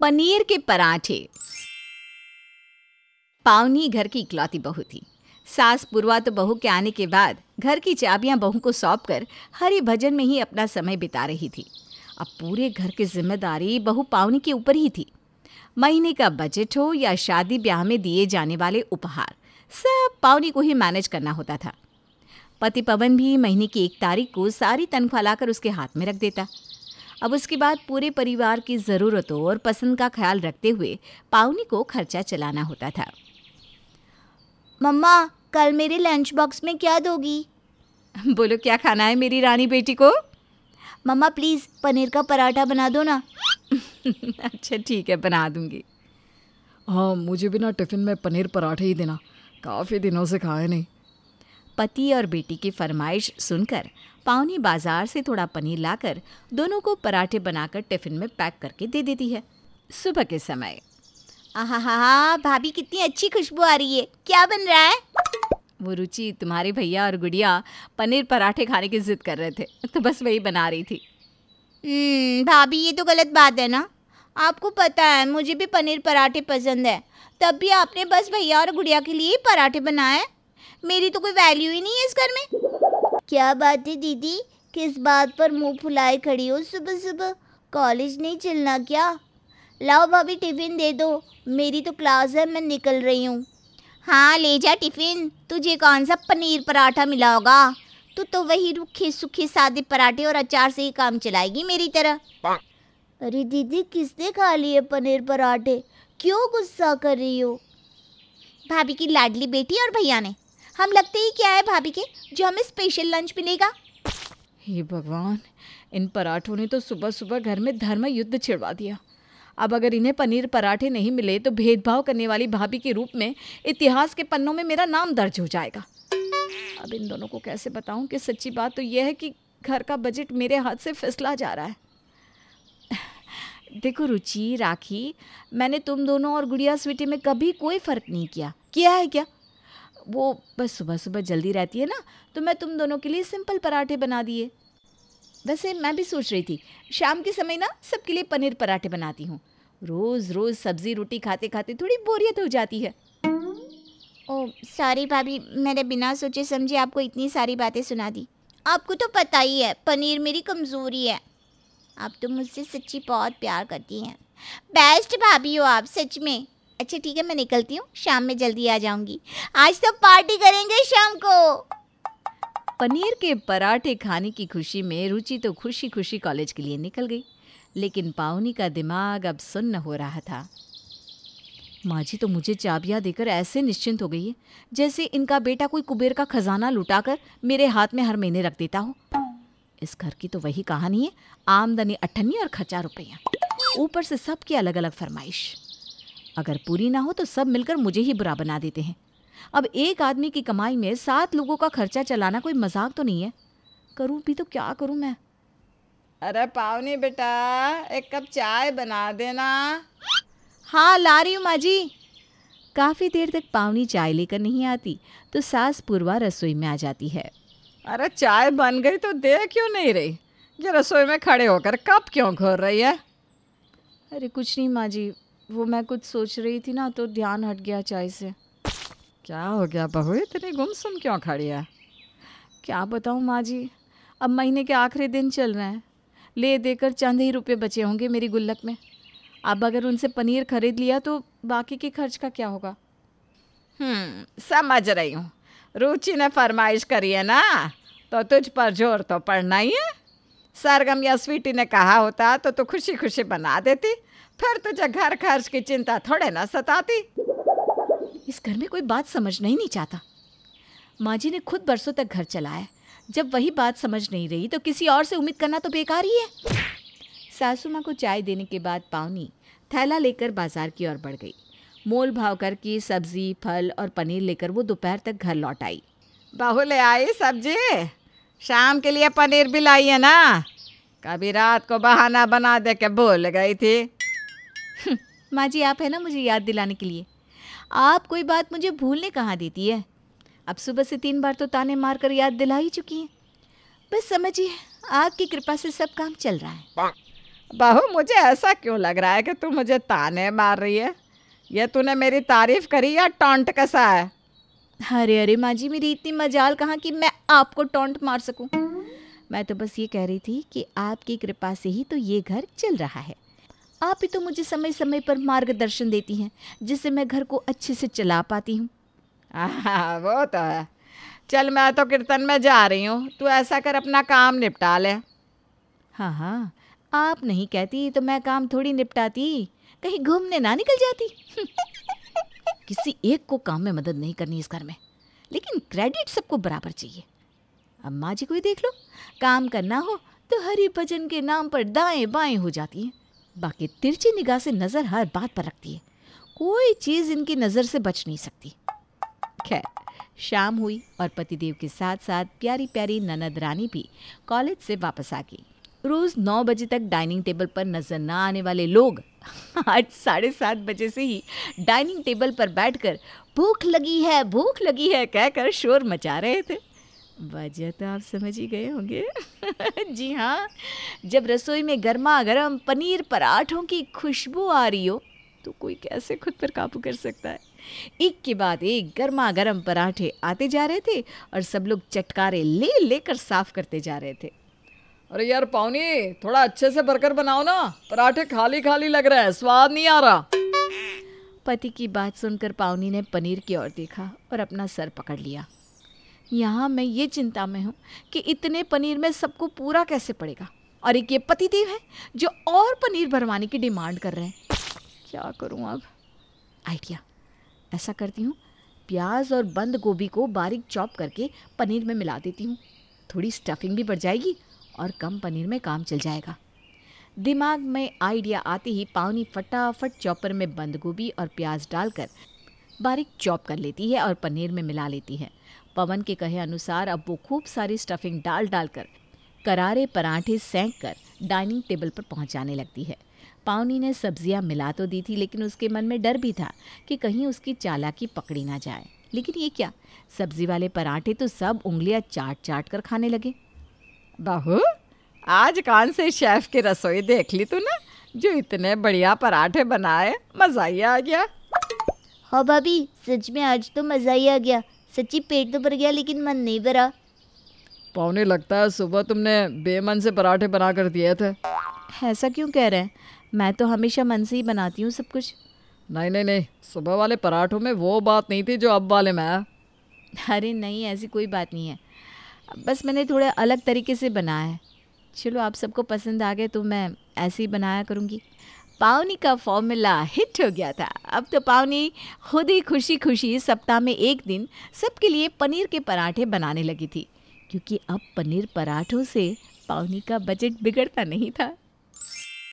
पनीर के पराठे पावनी घर की इकलौती बहू थी सास पुरवा तो बहू के आने के बाद घर की चाबियां बहू को सौंप कर हरी भजन में ही अपना समय बिता रही थी अब पूरे घर की जिम्मेदारी बहू पावनी के ऊपर ही थी महीने का बजट हो या शादी ब्याह में दिए जाने वाले उपहार सब पावनी को ही मैनेज करना होता था पति पवन भी महीने की एक तारीख को सारी तनख्वाह लाकर उसके हाथ में रख देता अब उसके बाद पूरे परिवार की ज़रूरतों और पसंद का ख्याल रखते हुए पावनी को खर्चा चलाना होता था मम्मा कल मेरे लंच बॉक्स में क्या दोगी बोलो क्या खाना है मेरी रानी बेटी को मम्मा प्लीज़ पनीर का पराठा बना दो ना अच्छा ठीक है बना दूंगी हाँ मुझे बिना टिफ़िन में पनीर पराठे ही देना काफ़ी दिनों से खाए नहीं पति और बेटी की फरमाइश सुनकर पावनी बाजार से थोड़ा पनीर लाकर दोनों को पराठे बनाकर टिफिन में पैक करके दे देती है सुबह के समय आहा भाभी कितनी अच्छी खुशबू आ रही है क्या बन रहा है वो रुचि तुम्हारे भैया और गुड़िया पनीर पराठे खाने की जिद कर रहे थे तो बस वही बना रही थी हम्म, भाभी ये तो गलत बात है ना आपको पता है मुझे भी पनीर पराठे पसंद है तब भी आपने बस भैया और गुड़िया के लिए पराठे बनाए मेरी तो कोई वैल्यू ही नहीं है इस घर में क्या बात है दीदी किस बात पर मुंह फुलाए खड़ी हो सुबह सुबह कॉलेज नहीं चलना क्या लाओ भाभी टिफ़िन दे दो मेरी तो क्लास है मैं निकल रही हूँ हाँ ले जा टिफ़िन तुझे कौन सा पनीर पराठा मिला होगा तू तो वही रूखे सूखे सादे पराठे और अचार से ही काम चलाएगी मेरी तरह अरे दीदी किसने खा लिए पनीर पराठे क्यों गुस्सा कर रही हो भाभी की लाडली बेटी और भैया ने हम लगते ही क्या है भाभी के जो हमें स्पेशल लंच मिलेगा हे भगवान इन पराठों ने तो सुबह सुबह घर में धर्म युद्ध छिड़वा दिया अब अगर इन्हें पनीर पराठे नहीं मिले तो भेदभाव करने वाली भाभी के रूप में इतिहास के पन्नों में मेरा नाम दर्ज हो जाएगा अब इन दोनों को कैसे बताऊं कि सच्ची बात तो यह है कि घर का बजट मेरे हाथ से फिसला जा रहा है देखो रुचि राखी मैंने तुम दोनों और गुड़िया स्वीटी में कभी कोई फ़र्क नहीं किया किया है क्या वो बस सुबह सुबह जल्दी रहती है ना तो मैं तुम दोनों के लिए सिंपल पराठे बना दिए वैसे मैं भी सोच रही थी शाम के समय ना सबके लिए पनीर पराठे बनाती हूँ रोज़ रोज़ सब्ज़ी रोटी खाते खाते थोड़ी बोरियत हो जाती है ओ सॉरी भाभी मैंने बिना सोचे समझे आपको इतनी सारी बातें सुना दी आपको तो पता ही है पनीर मेरी कमज़ोरी है आप तो मुझसे सच्ची बहुत प्यार करती हैं बेस्ट भाभी हो आप सच में अच्छा ठीक है मैं निकलती हूँ शाम में जल्दी आ जाऊंगी आज तो पार्टी करेंगे शाम को पनीर के पराठे खाने की खुशी में रुचि तो खुशी खुशी कॉलेज के लिए निकल गई लेकिन पावनी का दिमाग अब सुन्न हो रहा था माँ जी तो मुझे चाबियाँ देकर ऐसे निश्चिंत हो गई है जैसे इनका बेटा कोई कुबेर का खजाना लुटाकर मेरे हाथ में हर महीने रख देता हो इस घर की तो वही कहानी है आमदनी अठन्नी और खचा रुपया ऊपर से सबकी अलग अलग फरमाइश अगर पूरी ना हो तो सब मिलकर मुझे ही बुरा बना देते हैं अब एक आदमी की कमाई में सात लोगों का खर्चा चलाना कोई मजाक तो नहीं है करूँ भी तो क्या करूँ मैं अरे पावनी बेटा एक कप चाय बना देना हाँ ला रही हूँ माँ जी काफ़ी देर तक पावनी चाय लेकर नहीं आती तो सास पूर्वा रसोई में आ जाती है अरे चाय बन गई तो दे क्यों नहीं रही ये रसोई में खड़े होकर कब क्यों घोर रही है अरे कुछ नहीं माँ जी वो मैं कुछ सोच रही थी ना तो ध्यान हट गया चाय से क्या हो गया बहू इतनी गुमसुम क्यों खड़ी है क्या बताऊँ माँ जी अब महीने के आखिरी दिन चल रहे हैं ले देकर चंद ही रुपये बचे होंगे मेरी गुल्लक में अब अगर उनसे पनीर खरीद लिया तो बाकी के खर्च का क्या होगा हम्म, समझ रही हूँ रुचि ने फरमाइश करी है ना तो तुझ पर जोर तो पड़ना ही है सरगम या स्वीटी ने कहा होता तो तू खुशी खुशी बना देती फिर तुझे घर खर्च की चिंता थोड़े ना सताती इस घर में कोई बात समझ नहीं नहीं चाहता माँ जी ने खुद बरसों तक घर चलाया जब वही बात समझ नहीं रही तो किसी और से उम्मीद करना तो बेकार ही है सासू माँ को चाय देने के बाद पावनी थैला लेकर बाजार की ओर बढ़ गई मोल भाव करके सब्जी फल और पनीर लेकर वो दोपहर तक घर लौट आई बहू ले आई सब्जी शाम के लिए पनीर भी लाई है ना कभी रात को बहाना बना दे के भूल गई थी माँ जी आप है ना मुझे याद दिलाने के लिए आप कोई बात मुझे भूलने कहाँ देती है अब सुबह से तीन बार तो ताने मार कर याद दिला ही चुकी हैं बस समझिए आपकी कृपा से सब काम चल रहा है बहू मुझे ऐसा क्यों लग रहा है कि तू मुझे ताने मार रही है यह तूने मेरी तारीफ करी या टॉन्ट कसा है अरे अरे माँ जी मेरी इतनी मजाल कहाँ कि मैं आपको टॉन्ट मार सकूँ मैं तो बस ये कह रही थी कि आपकी कृपा से ही तो ये घर चल रहा है आप ही तो मुझे समय समय पर मार्गदर्शन देती हैं जिससे मैं घर को अच्छे से चला पाती हूँ वो तो है चल मैं तो कीर्तन में जा रही हूँ तू ऐसा कर अपना काम निपटा ले हाँ हाँ आप नहीं कहती तो मैं काम थोड़ी निपटाती कहीं घूमने ना निकल जाती किसी एक को काम में मदद नहीं करनी इस घर में लेकिन क्रेडिट सबको बराबर चाहिए अम्मा जी को ही देख लो काम करना हो तो हरि भजन के नाम पर दाएं बाएं हो जाती हैं बाकी तिरछी निगाह से नज़र हर बात पर रखती है कोई चीज़ इनकी नज़र से बच नहीं सकती खैर शाम हुई और पतिदेव के साथ साथ प्यारी प्यारी ननद रानी भी कॉलेज से वापस आ गई रोज़ नौ बजे तक डाइनिंग टेबल पर नज़र ना आने वाले लोग आज साढ़े सात बजे से ही डाइनिंग टेबल पर बैठकर भूख लगी है भूख लगी है कहकर शोर मचा रहे थे वजह तो आप समझ ही गए होंगे जी हाँ जब रसोई में गर्मा गर्म पनीर पराठों की खुशबू आ रही हो तो कोई कैसे खुद पर काबू कर सकता है एक के बाद एक गर्मा गर्म पराठे आते जा रहे थे और सब लोग चटकारे ले लेकर साफ करते जा रहे थे अरे यार पावनी थोड़ा अच्छे से बर्गर बनाओ ना पराठे खाली खाली लग रहा है स्वाद नहीं आ रहा पति की बात सुनकर पावनी ने पनीर की ओर देखा और अपना सर पकड़ लिया यहाँ मैं ये चिंता में हूँ कि इतने पनीर में सबको पूरा कैसे पड़ेगा और एक ये पतिदेव है जो और पनीर भरवाने की डिमांड कर रहे हैं क्या करूँ अब आइडिया ऐसा करती हूँ प्याज और बंद गोभी को बारीक चॉप करके पनीर में मिला देती हूँ थोड़ी स्टफिंग भी बढ़ जाएगी और कम पनीर में काम चल जाएगा दिमाग में आइडिया आते ही पावनी फटाफट चॉपर में बंद गोभी और प्याज डालकर बारीक चॉप कर लेती है और पनीर में मिला लेती है पवन के कहे अनुसार अब वो खूब सारी स्टफिंग डाल डाल कर करारे पराठे सेंक कर डाइनिंग टेबल पर पहुंचाने लगती है पावनी ने सब्जियां मिला तो दी थी लेकिन उसके मन में डर भी था कि कहीं उसकी चालाकी पकड़ी ना जाए लेकिन ये क्या सब्जी वाले पराठे तो सब उंगलियां चाट चाट कर खाने लगे बहू आज कान से शेफ की रसोई देख ली तू ना जो इतने बढ़िया पराठे बनाए मजा ही आ गया हो हाँ भाभी सच में आज तो मजा ही आ गया सच्ची पेट तो भर गया लेकिन मन नहीं भरा पावनी लगता है सुबह तुमने बेमन से पराठे बना कर दिए थे ऐसा क्यों कह रहे हैं मैं तो हमेशा मन से ही बनाती हूँ सब कुछ नहीं नहीं नहीं सुबह वाले पराठों में वो बात नहीं थी जो अब वाले में अरे नहीं ऐसी कोई बात नहीं है बस मैंने थोड़े अलग तरीके से बनाया है चलो आप सबको पसंद आ गए तो मैं ऐसे ही बनाया करूँगी पावनी का फॉर्मूला हिट हो गया था अब तो पावनी खुद ही खुशी खुशी सप्ताह में एक दिन सबके लिए पनीर के पराठे बनाने लगी थी क्योंकि अब पनीर पराठों से पावनी का बजट बिगड़ता नहीं था